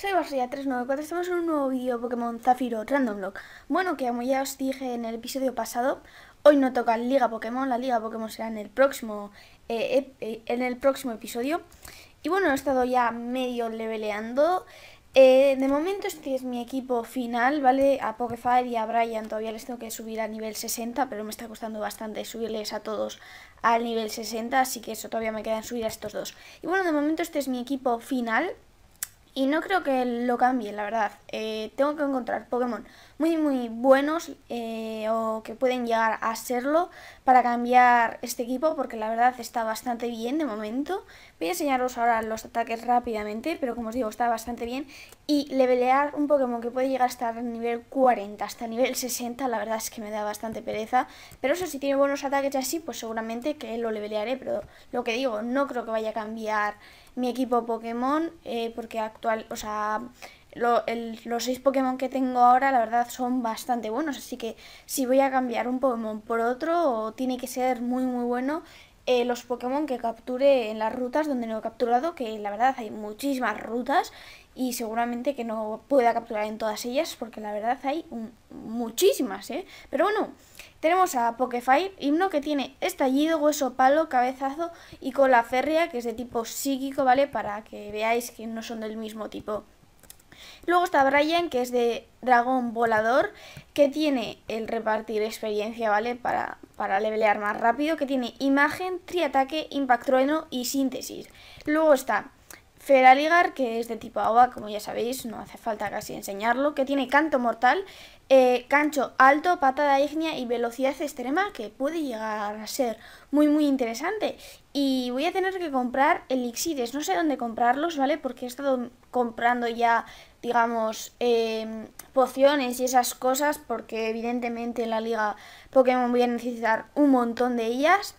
Soy Barria394, estamos en un nuevo vídeo Pokémon Zafiro Random Lock. Bueno, que como ya os dije en el episodio pasado, hoy no toca Liga Pokémon, la Liga Pokémon será en el próximo, eh, eh, en el próximo episodio. Y bueno, he estado ya medio leveleando. Eh, de momento este es mi equipo final, ¿vale? A Pokéfire y a Brian todavía les tengo que subir a nivel 60, pero me está costando bastante subirles a todos al nivel 60, así que eso todavía me quedan subir a estos dos. Y bueno, de momento este es mi equipo final, y no creo que lo cambie, la verdad. Eh, tengo que encontrar Pokémon muy, muy buenos eh, o que pueden llegar a serlo para cambiar este equipo porque la verdad está bastante bien de momento. Voy a enseñaros ahora los ataques rápidamente, pero como os digo, está bastante bien. Y levelear un Pokémon que puede llegar hasta el nivel 40, hasta nivel 60, la verdad es que me da bastante pereza. Pero eso, si tiene buenos ataques así, pues seguramente que lo levelearé, pero lo que digo, no creo que vaya a cambiar mi equipo Pokémon, eh, porque actual, o sea, los seis Pokémon que tengo ahora, la verdad, son bastante buenos. Así que si voy a cambiar un Pokémon por otro, tiene que ser muy, muy bueno. Eh, los Pokémon que capture en las rutas donde no he capturado, que la verdad hay muchísimas rutas y seguramente que no pueda capturar en todas ellas porque la verdad hay muchísimas, ¿eh? Pero bueno, tenemos a Pokefire, himno que tiene estallido, hueso, palo, cabezazo y cola férrea, que es de tipo psíquico, ¿vale? Para que veáis que no son del mismo tipo. Luego está Brian, que es de dragón volador, que tiene el repartir experiencia, ¿vale? Para, para levelear más rápido, que tiene imagen, triataque, impacto trueno y síntesis. Luego está Feraligar, que es de tipo agua, como ya sabéis, no hace falta casi enseñarlo, que tiene canto mortal, eh, cancho alto, de ignia y velocidad extrema, que puede llegar a ser muy muy interesante. Y voy a tener que comprar elixires, no sé dónde comprarlos, ¿vale? Porque he estado comprando ya, digamos, em, pociones y esas cosas, porque evidentemente en la liga Pokémon voy a necesitar un montón de ellas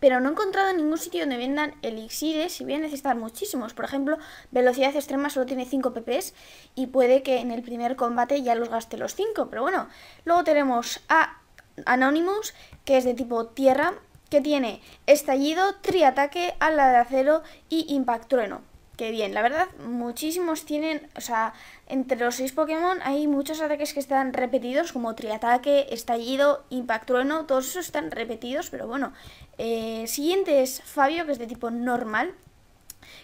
pero no he encontrado ningún sitio donde vendan elixires y bien a necesitar muchísimos. Por ejemplo, velocidad extrema solo tiene 5 pp's y puede que en el primer combate ya los gaste los 5, pero bueno. Luego tenemos a Anonymous, que es de tipo tierra, que tiene estallido, triataque, ala de acero y impactrueno que bien. La verdad, muchísimos tienen, o sea, entre los seis Pokémon hay muchos ataques que están repetidos, como Triataque, Estallido, Trueno. todos esos están repetidos, pero bueno. Eh, siguiente es Fabio, que es de tipo normal,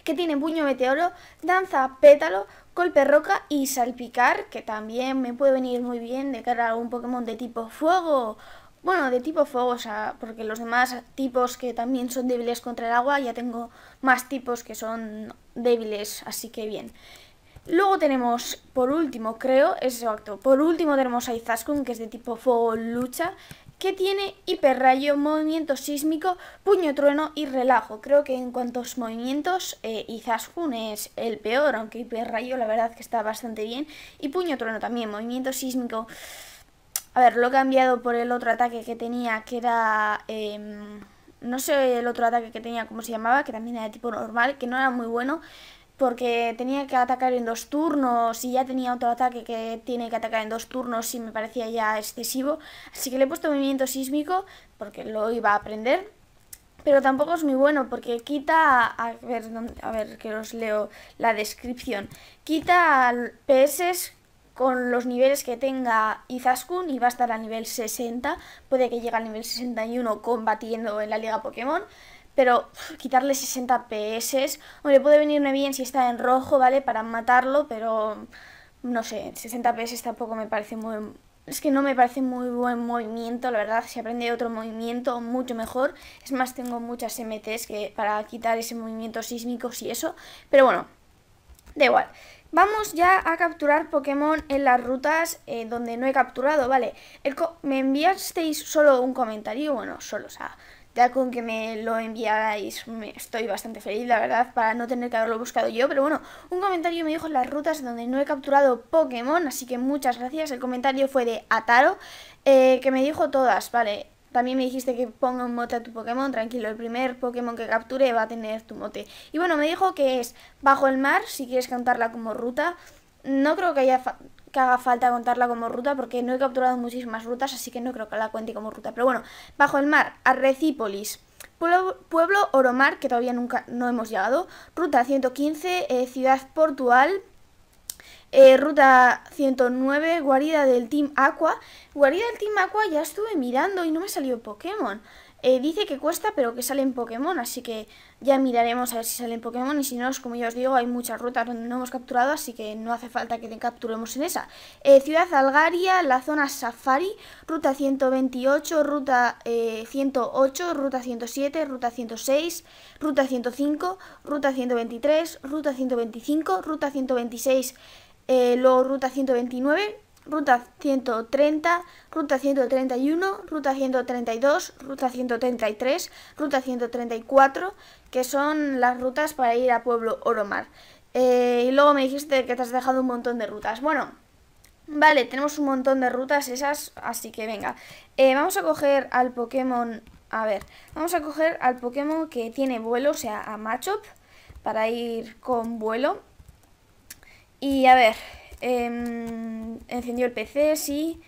que tiene Puño Meteoro, Danza Pétalo, Golpe Roca y Salpicar, que también me puede venir muy bien de cara a un Pokémon de tipo Fuego bueno, de tipo fuego, sea porque los demás tipos que también son débiles contra el agua, ya tengo más tipos que son débiles, así que bien. Luego tenemos, por último, creo, exacto, por último tenemos a Izaskun, que es de tipo fuego lucha, que tiene hiperrayo, movimiento sísmico, puño trueno y relajo. Creo que en cuantos movimientos, eh, Izaskun es el peor, aunque hiperrayo la verdad que está bastante bien. Y puño trueno también, movimiento sísmico... A ver, lo he cambiado por el otro ataque que tenía, que era... Em, no sé el otro ataque que tenía, cómo se llamaba, que también era de tipo normal, que no era muy bueno, porque tenía que atacar en dos turnos y ya tenía otro ataque que tiene que atacar en dos turnos y me parecía ya excesivo. Así que le he puesto movimiento sísmico porque lo iba a aprender. Pero tampoco es muy bueno porque quita, a ver, a ver que os leo la descripción, quita PS con los niveles que tenga Izaskun y va a estar a nivel 60, puede que llegue al nivel 61 combatiendo en la liga Pokémon, pero quitarle 60 PS, hombre, puede venirme bien si está en rojo, ¿vale? Para matarlo, pero no sé, 60 PS tampoco me parece muy... Es que no me parece muy buen movimiento, la verdad, si aprende otro movimiento mucho mejor. Es más, tengo muchas MTs que para quitar ese movimiento sísmico y eso, pero bueno, da igual. Vamos ya a capturar Pokémon en las rutas eh, donde no he capturado, ¿vale? El me enviasteis solo un comentario, bueno, solo, o sea, ya con que me lo enviarais me estoy bastante feliz, la verdad, para no tener que haberlo buscado yo, pero bueno, un comentario me dijo las rutas donde no he capturado Pokémon, así que muchas gracias, el comentario fue de Ataro, eh, que me dijo todas, ¿vale? También me dijiste que ponga un mote a tu Pokémon, tranquilo, el primer Pokémon que capture va a tener tu mote. Y bueno, me dijo que es Bajo el Mar, si quieres contarla como ruta. No creo que, haya que haga falta contarla como ruta, porque no he capturado muchísimas rutas, así que no creo que la cuente como ruta. Pero bueno, Bajo el Mar, Arrecípolis. Pueblo, Oromar, que todavía nunca no hemos llegado. Ruta 115, eh, Ciudad Portual, eh, ruta 109, guarida del Team Aqua. Guarida del Team Aqua ya estuve mirando y no me salió Pokémon. Eh, dice que cuesta, pero que salen Pokémon, así que ya miraremos a ver si salen Pokémon. Y si no, como ya os digo, hay muchas rutas donde no hemos capturado, así que no hace falta que te capturemos en esa. Eh, Ciudad Algaria, la zona Safari, ruta 128, ruta 108, ruta 107, ruta 106, ruta 105, ruta 123, ruta 125, ruta 126. Eh, luego ruta 129, ruta 130, ruta 131, ruta 132, ruta 133, ruta 134, que son las rutas para ir a Pueblo Oromar. Eh, y luego me dijiste que te has dejado un montón de rutas. Bueno, vale, tenemos un montón de rutas esas, así que venga. Eh, vamos a coger al Pokémon... A ver, vamos a coger al Pokémon que tiene vuelo, o sea, a Machop, para ir con vuelo. Y a ver, em, encendió el PC, sí.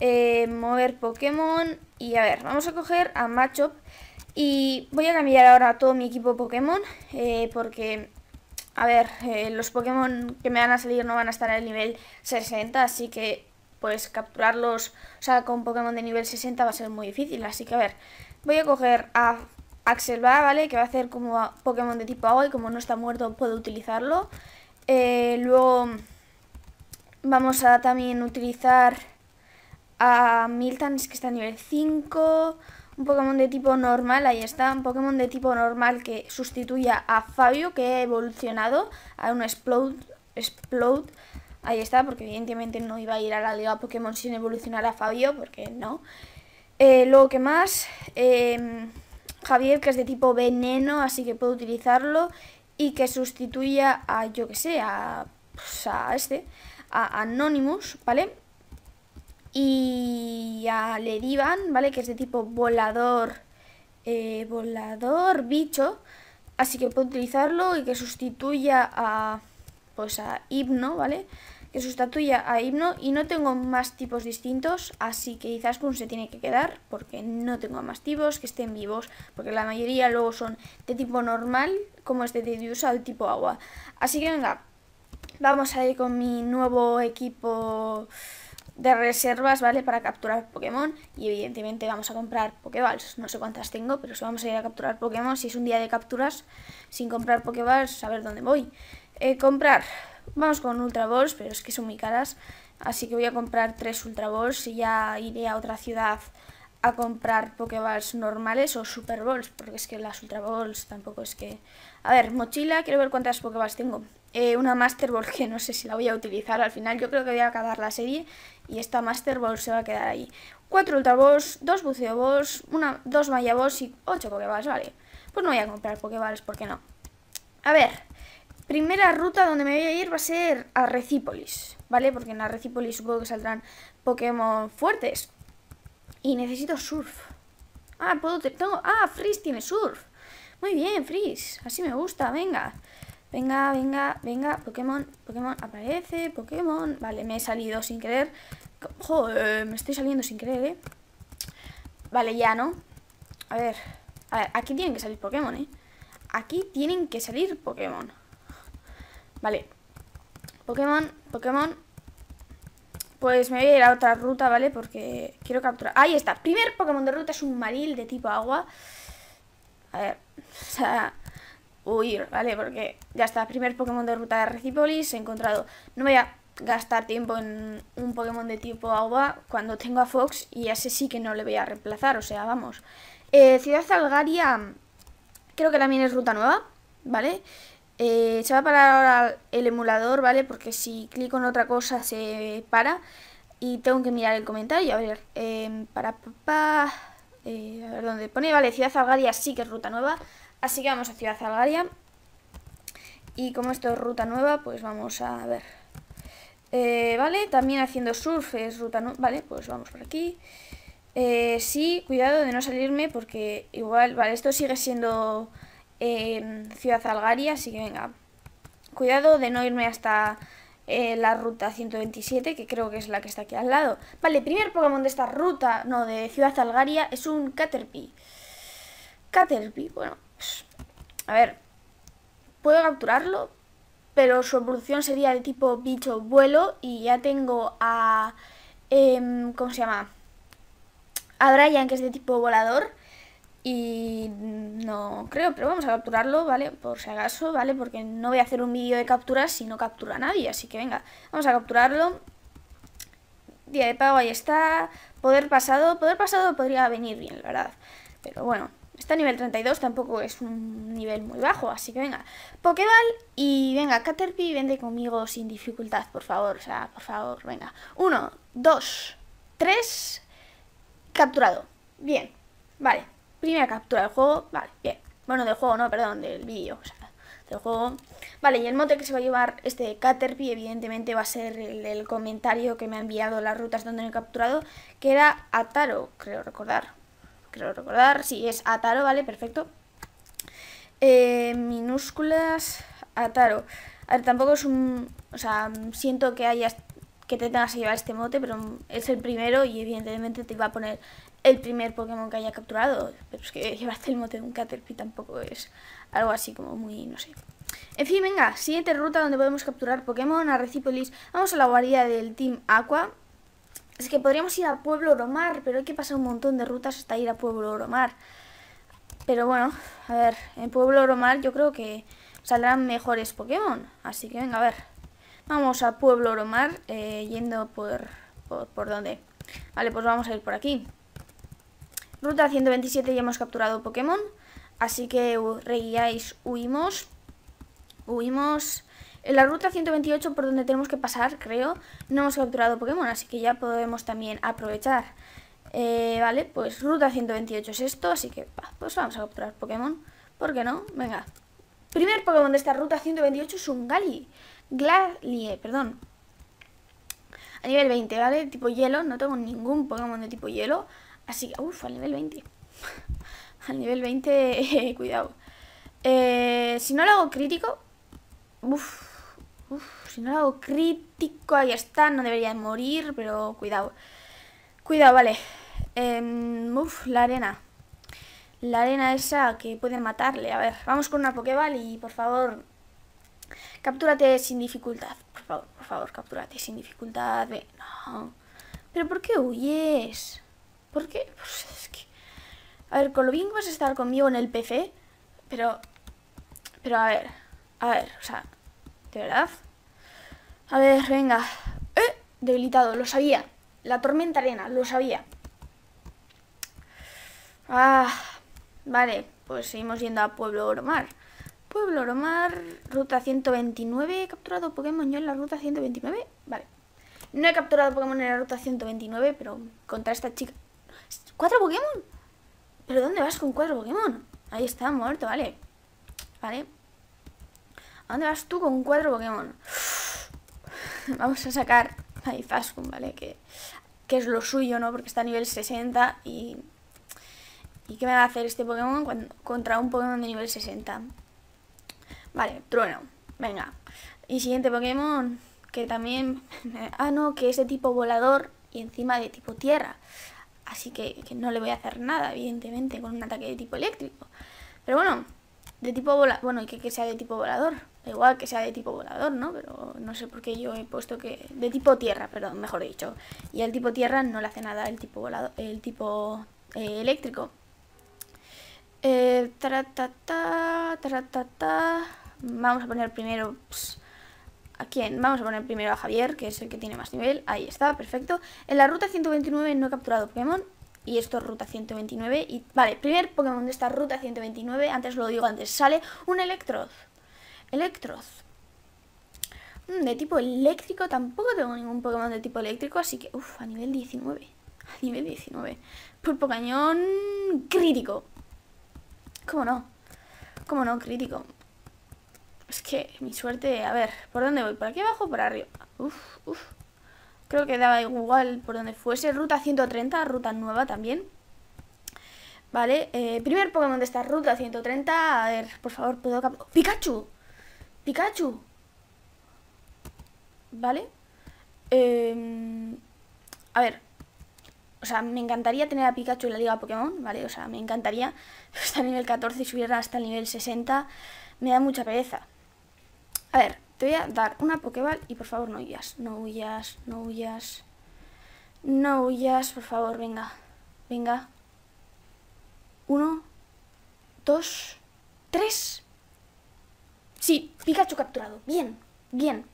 Em, mover Pokémon. Y a ver, vamos a coger a Machop. Y voy a cambiar ahora todo mi equipo Pokémon. Eh, porque, a ver, eh, los Pokémon que me van a salir no van a estar al el nivel 60. Así que, pues capturarlos, o sea, con Pokémon de nivel 60 va a ser muy difícil. Así que, a ver, voy a coger a Axelba, ¿vale? Que va a hacer como Pokémon de tipo agua y como no está muerto puedo utilizarlo. Eh, luego vamos a también utilizar a es que está a nivel 5. Un Pokémon de tipo normal, ahí está. Un Pokémon de tipo normal que sustituya a Fabio que ha evolucionado a un Explode. Ahí está, porque evidentemente no iba a ir a la Liga Pokémon sin evolucionar a Fabio, porque no. Eh, luego, ¿qué más? Em, Javier, que es de tipo veneno, así que puedo utilizarlo y que sustituya a, yo que sé, a, pues, a este, a Anonymous, ¿vale? Y a Ledivan, ¿vale? Que es de tipo volador, eh, volador, bicho. Así que puedo utilizarlo y que sustituya a, pues a Hipno, ¿vale? que sustituya a himno y no tengo más tipos distintos, así que quizás con se tiene que quedar porque no tengo más tipos que estén vivos, porque la mayoría luego son de tipo normal, como es este de uso o tipo agua. Así que venga, vamos a ir con mi nuevo equipo de reservas, ¿vale? Para capturar Pokémon y evidentemente vamos a comprar Pokéballs, no sé cuántas tengo, pero si vamos a ir a capturar Pokémon, si es un día de capturas sin comprar Pokéballs, a ver dónde voy. Eh, comprar. Vamos con Ultra Balls, pero es que son muy caras. Así que voy a comprar tres Ultra Balls y ya iré a otra ciudad a comprar Pokéballs normales o Super Balls, porque es que las Ultra Balls tampoco es que... A ver, mochila, quiero ver cuántas Pokéballs tengo. Eh, una Master Ball que no sé si la voy a utilizar al final, yo creo que voy a acabar la serie y esta Master Ball se va a quedar ahí. Cuatro Ultra Balls, dos Buceo Balls, una, dos Maya Balls y ocho Pokéballs, vale. Pues no voy a comprar Pokéballs, ¿por qué no? A ver, Primera ruta donde me voy a ir va a ser a Recípolis, ¿vale? Porque en la Recípolis supongo que saldrán Pokémon fuertes. Y necesito surf. Ah, puedo... Tengo... Ah, Freeze tiene surf. Muy bien, Freeze. Así me gusta, venga. Venga, venga, venga. Pokémon, Pokémon, aparece, Pokémon. Vale, me he salido sin querer. Joder, me estoy saliendo sin querer, ¿eh? Vale, ya, ¿no? A ver, a ver, aquí tienen que salir Pokémon, ¿eh? Aquí tienen que salir Pokémon. Vale. Pokémon, Pokémon. Pues me voy a ir a otra ruta, ¿vale? Porque quiero capturar... Ahí está. Primer Pokémon de ruta es un maril de tipo agua. A ver. O sea... Huir, ¿vale? Porque ya está. Primer Pokémon de ruta de Recipolis he encontrado. No voy a gastar tiempo en un Pokémon de tipo agua cuando tengo a Fox y a ese sí que no le voy a reemplazar. O sea, vamos. Eh, Ciudad Salgaria Creo que también es ruta nueva, ¿vale? Eh, se va a parar ahora el emulador, ¿vale? Porque si clico en otra cosa se para. Y tengo que mirar el comentario. A ver, em, para papá. Eh, a ver dónde pone. Vale, Ciudad Algaria sí que es ruta nueva. Así que vamos a Ciudad Algaria. Y como esto es ruta nueva, pues vamos a ver. Eh, vale, también haciendo surf es ruta nueva. Vale, pues vamos por aquí. Eh, sí, cuidado de no salirme porque igual, vale, esto sigue siendo Ciudad Algaria, así que venga. Cuidado de no irme hasta eh, la ruta 127, que creo que es la que está aquí al lado. Vale, primer Pokémon de esta ruta, no, de Ciudad Algaria, es un Caterpie. Caterpie, bueno, pues, a ver, puedo capturarlo, pero su evolución sería de tipo bicho vuelo y ya tengo a... Em, ¿Cómo se llama? A Brian, que es de tipo volador, y no creo, pero vamos a capturarlo, ¿vale? Por si acaso, ¿vale? Porque no voy a hacer un vídeo de capturas si no captura a nadie. Así que venga, vamos a capturarlo. Día de pago, ahí está. Poder pasado, poder pasado podría venir bien, la verdad. Pero bueno, está a nivel 32, tampoco es un nivel muy bajo. Así que venga, Pokéball y venga, Caterpie, vende conmigo sin dificultad, por favor. O sea, por favor, venga. Uno, dos, tres, capturado. Bien, vale. Primera captura del juego, vale, bien. Bueno, del juego, no, perdón, del vídeo, o del juego. Vale, y el mote que se va a llevar este Caterpie, evidentemente, va a ser el, comentario que me ha enviado las rutas donde me he capturado, que era Ataro, creo recordar. Creo recordar, si, es Ataro, vale, perfecto. Eh, minúsculas, Ataro. A ver, tampoco es un... O sea, siento que hayas que te tengas que llevar este mote, pero es el primero y evidentemente te va a poner el primer Pokémon que haya capturado. Pero es que llevarte el mote de un Caterpie tampoco es algo así como muy, no sé. En fin, venga, siguiente ruta donde podemos capturar Pokémon, a Recipolis. Vamos a la guarida del Team Aqua. Es que podríamos ir a Pueblo Oromar, pero hay que pasar un montón de rutas hasta ir a Pueblo Oromar. Pero bueno, a ver, en Pueblo Oromar yo creo que saldrán mejores Pokémon. Así que venga, a ver. Vamos a Pueblo Oromar, eh, yendo por, por... ¿Por dónde? Vale, pues vamos a ir por aquí. Ruta 127 ya hemos capturado Pokémon. Así que reguiáis, huimos. Huimos. En la ruta 128 por donde tenemos que pasar, creo, no hemos capturado Pokémon. Así que ya podemos también aprovechar. Eh, vale, pues ruta 128 es esto. Así que pues vamos a capturar Pokémon. ¿Por qué no? Venga. Primer Pokémon de esta ruta 128 es un Gali. Glalie, eh, perdón. A nivel 20, ¿vale? Tipo hielo. No tengo ningún Pokémon de tipo hielo. Así que, uff, al nivel 20. al nivel 20, cuidado. Eh, si no lo hago crítico, uff, uff, si no lo hago crítico, ahí está, no debería morir, pero cuidado. Cuidado, vale. Em, uff, la arena. La arena esa que puede matarle. A ver, vamos con una Pokéball y por favor, captúrate sin dificultad. Por favor, por favor, captúrate sin dificultad. no. ¿Pero por qué huyes? ¿Por qué? Pues es que... A ver, con lo bien que vas a estar conmigo en el PC, pero... Pero a ver, a ver, o sea, ¿de verdad? A ver, venga. ¡Eh! Debilitado, lo sabía. La tormenta arena, lo sabía. Ah, vale, pues seguimos yendo a Pueblo Oromar. Pueblo Oromar, ruta 129. ¿He capturado Pokémon yo en la ruta 129? Vale. No he capturado Pokémon en la ruta 129, pero contra esta chica ¿Cuatro Pokémon? ¿Pero dónde vas con cuatro Pokémon? Ahí está, muerto, vale. Vale. ¿A dónde vas tú con cuatro Pokémon? Vamos a sacar a Ifascum, ¿vale? Que, que es lo suyo, ¿no? Porque está a nivel 60 y... ¿Y qué me va a hacer este Pokémon contra un Pokémon de nivel 60? Vale, trueno. Venga. Y siguiente Pokémon, que también... ah, no, que es de tipo volador y encima de tipo tierra. Así que, no le voy a hacer nada, evidentemente, con un ataque de tipo eléctrico. Pero bueno, de tipo volador. Bueno, y que, sea de tipo volador. igual que sea de tipo volador, ¿no? Pero no sé por qué yo he puesto que. De tipo tierra, perdón, mejor dicho. Y al tipo tierra no le hace nada el tipo volador. El tipo eh, eléctrico. Eh, ta ta Vamos a poner primero. ¿A quién? Vamos a poner primero a Javier, que es el que tiene más nivel. Ahí está, perfecto. En la ruta 129 no he capturado Pokémon. Y esto es ruta 129. Y, vale, primer Pokémon de esta ruta 129. Antes lo digo, antes sale un Electroz. Electroz. Mm, de tipo eléctrico. Tampoco tengo ningún Pokémon de tipo eléctrico. Así que, uff, a nivel 19. A nivel 19. Por cañón crítico. ¿Cómo no? ¿Cómo no? Crítico. Es que mi suerte... A ver, ¿por dónde voy? ¿Por aquí abajo o por arriba? Uf, uf. Creo que daba igual por donde fuese. Ruta 130, ruta nueva también. Vale, eh, primer Pokémon de esta ruta 130. A ver, por favor, puedo... ¡Pikachu! ¡Pikachu! Vale. Em, a ver. O sea, me encantaría tener a Pikachu en la Liga Pokémon, ¿vale? O sea, me encantaría estar a nivel 14 y subir hasta el nivel 60. Me da mucha pereza. A ver, te voy a dar una Pokéball y por favor no huyas, no huyas, no huyas. No huyas, por favor, venga. Venga. Uno, dos, tres. Sí, Pikachu capturado. Bien, bien.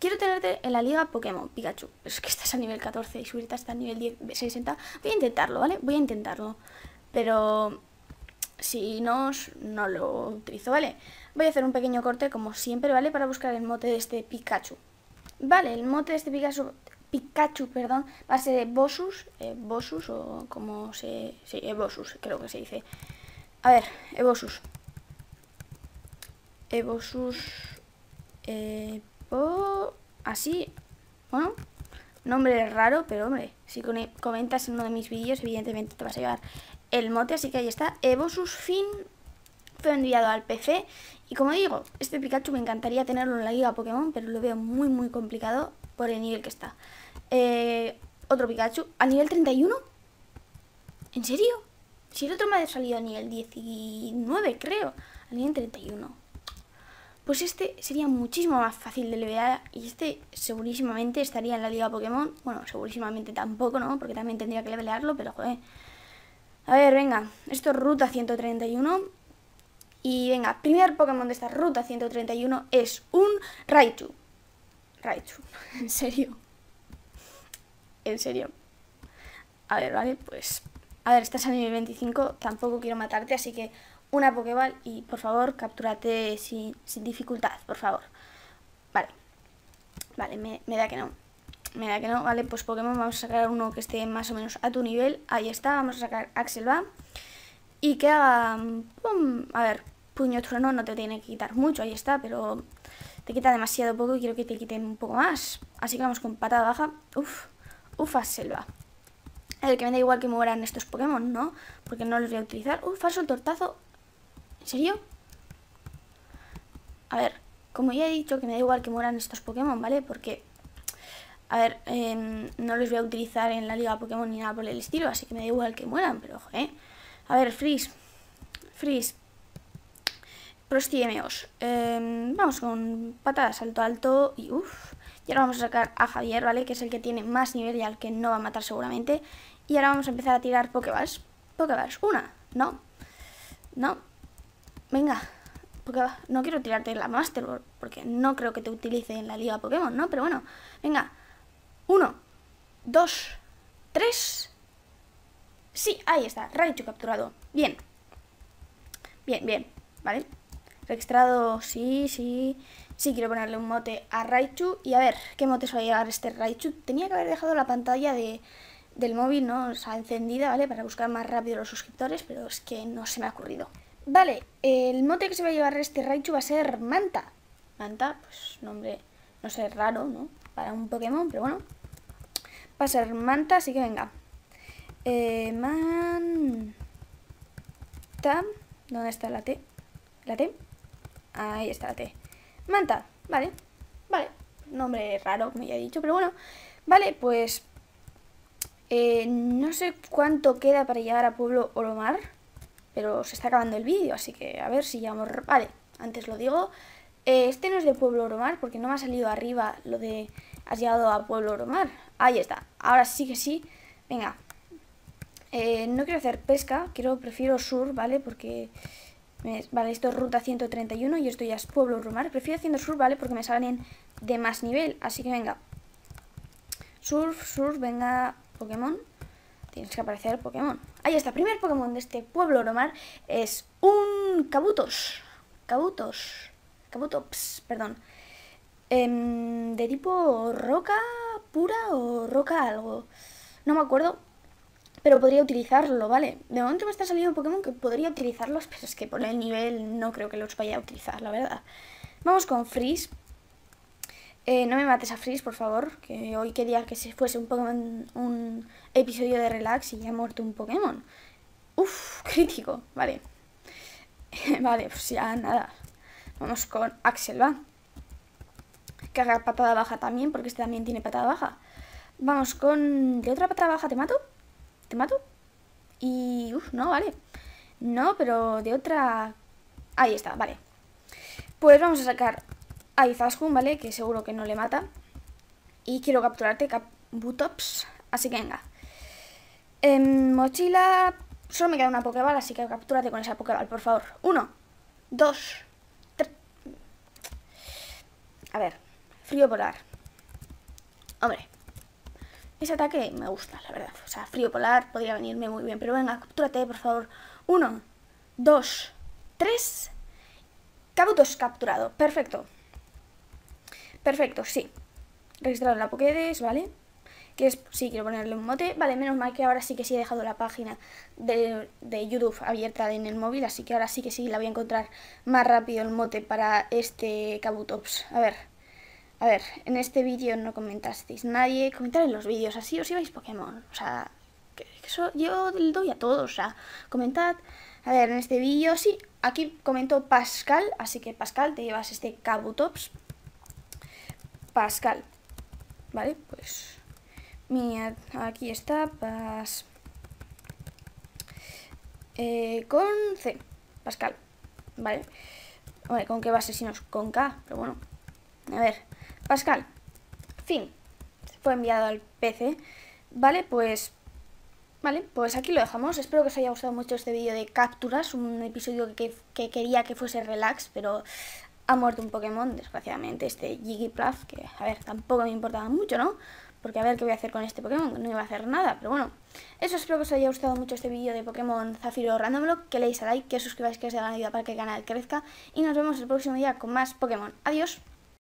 Quiero tenerte en la liga Pokémon, Pikachu. es que estás a nivel 14 y subirte hasta a nivel 10, 60. Voy a intentarlo, ¿vale? Voy a intentarlo. Pero si no, no lo utilizo, ¿vale? Voy a hacer un pequeño corte, como siempre, ¿vale? Para buscar el mote de este Pikachu. Vale, el mote de este Pikachu, Pikachu perdón, va a ser Bosus, eh, Bosus o como se... Sí, Bosus, creo que se dice. A ver, Ebosus. Ebosus... Epo... Eh, así... Bueno, nombre raro, pero hombre, si comentas en uno de mis vídeos, evidentemente te vas a llevar el mote, así que ahí está. Evosus Fin fue enviado al PC y como digo, este Pikachu me encantaría tenerlo en la liga Pokémon, pero lo veo muy muy complicado por el nivel que está. Eh, otro Pikachu, a nivel 31. ¿En serio? Si el otro me ha salido a nivel 19, creo. A nivel 31. Pues este sería muchísimo más fácil de levear y este segurísimamente estaría en la liga Pokémon. Bueno, segurísimamente tampoco, ¿no? Porque también tendría que levelearlo, pero joder. A ver, venga. Esto es ruta 131. Y venga, primer Pokémon de esta ruta 131 es un Raichu. Raichu, en serio. En serio. A ver, vale, pues... A ver, estás a nivel 25, tampoco quiero matarte, así que una Pokéball y por favor, captúrate sin, dificultad, por favor. Vale. Vale, me, da que no. Me da que no, vale, pues Pokémon vamos a sacar uno que esté más o menos a tu nivel. Ahí está, vamos a sacar Axelba. Y que haga... Mm, ¡Pum! A ver, puño trueno no te tiene que quitar mucho, ahí está, pero te quita demasiado poco y quiero que te quiten un poco más. Así que vamos con patada baja. Uf, ufa selva. ver, que me da igual que mueran estos Pokémon, ¿no? Porque no los voy a utilizar. Uf, falso tortazo. ¿En serio? A ver, como ya he dicho que me da igual que mueran estos Pokémon, ¿vale? Porque, a ver, em, no los voy a utilizar en la liga Pokémon ni nada por el estilo, así que me da igual que mueran, pero, eh A ver, Freeze. Freeze. Prostímeos. Eh, em, vamos con patada, salto alto y uff. Y ahora vamos a sacar a Javier, ¿vale? Que es el que tiene más nivel y al que no va a matar seguramente. Y ahora vamos a empezar a tirar Pokeballs. Pokeballs, una. No. No. Venga. No quiero tirarte la Master porque no creo que te utilice en la liga Pokémon, ¿no? Pero bueno. Venga. Uno. Dos. Tres. Sí, ahí está. Raichu capturado. Bien. Bien, bien. ¿Vale? Extrado, sí, sí. Sí, quiero ponerle un mote a Raichu. Y a ver, ¿qué mote se va a llevar este Raichu? Tenía que haber dejado la pantalla de, del móvil, ¿no? O sea, encendida, ¿vale? Para buscar más rápido los suscriptores, pero es que no se me ha ocurrido. Vale, el mote que se va a llevar este Raichu va a ser Manta. Manta, pues nombre, no sé, raro, ¿no? Para un Pokémon, pero bueno. Va a ser Manta, así que venga. Eh, Manta. ¿Dónde está la T? ¿La T? Ahí está la T. Manta, vale, vale. Nombre raro, me ya he dicho, pero bueno. Vale, pues... Eh, no sé cuánto queda para llegar a Pueblo Oromar, pero se está acabando el vídeo, así que a ver si llegamos... Vale, antes lo digo. Eh, este no es de Pueblo Oromar, porque no me ha salido arriba lo de... Has llegado a Pueblo Oromar. Ahí está. Ahora sí que sí. Venga. Eh, no quiero hacer pesca, quiero, prefiero sur, ¿vale? Porque Vale, esto es ruta 131 y esto ya es pueblo Romar. Prefiero haciendo surf, ¿vale? Porque me salen de más nivel. Así que venga. Surf, surf, venga, Pokémon. Tienes que aparecer el Pokémon. Ahí está, primer Pokémon de este pueblo romar es un Kabutos. Kabutos. Kabutops, perdón. Em, de tipo roca pura o roca algo. No me acuerdo, pero podría utilizarlo, ¿vale? De momento me está saliendo un Pokémon que podría utilizarlos, pero es que por el nivel no creo que los vaya a utilizar, la verdad. Vamos con Freeze. Eh, no me mates a Freeze, por favor, que hoy quería que se fuese un Pokémon, un episodio de relax y ya ha muerto un Pokémon. Uf, crítico, vale. vale, pues ya nada. Vamos con Axel, va. Que haga patada baja también, porque este también tiene patada baja. Vamos con... ¿De otra patada baja te mato? te mato. Y, no, vale. No, pero de otra... Ahí está, vale. Pues vamos a sacar a Izaskun, ¿vale? Que seguro que no le mata. Y quiero capturarte butops Así que venga. En em, mochila... Solo me queda una Pokéball, así que captúrate con esa Pokéball, por favor. Uno, dos, tres... A ver, frío polar. Hombre, ese ataque me gusta, la verdad. O sea, frío polar podría venirme muy bien. Pero venga, captúrate, por favor. Uno, dos, tres. Cabutops capturado. Perfecto. Perfecto, sí. Registrado en la Pokédex, ¿vale? Que es, sí, quiero ponerle un mote. Vale, menos mal que ahora sí que sí he dejado la página de, de YouTube abierta en el móvil. Así que ahora sí que sí la voy a encontrar más rápido el mote para este Kabutops. A ver. A ver, en este vídeo no comentasteis nadie, Comentad en los vídeos, así os ibais Pokémon, o sea, eso yo le doy a todos, o sea, comentad, a ver, en este vídeo, sí, aquí comentó Pascal, así que Pascal, te llevas este Kabutops. Pascal, vale, pues, mira, aquí está, eh, con C, Pascal, vale, con qué base si no con K, pero bueno, a ver, Pascal. Fin. Fue enviado al PC. Vale, pues... Vale, pues aquí lo dejamos. Espero que os haya gustado mucho este vídeo de capturas, un episodio que, quería que fuese relax, pero ha muerto un Pokémon, desgraciadamente, este Jigglypuff, que, a ver, tampoco me importaba mucho, ¿no? Porque a ver qué voy a hacer con este Pokémon, no iba a hacer nada, pero bueno. Eso espero que os haya gustado mucho este vídeo de Pokémon Zafiro Randomlo, que leéis a like, que os suscribáis, que os la ayuda para que el canal crezca, y nos vemos el próximo día con más Pokémon. Adiós.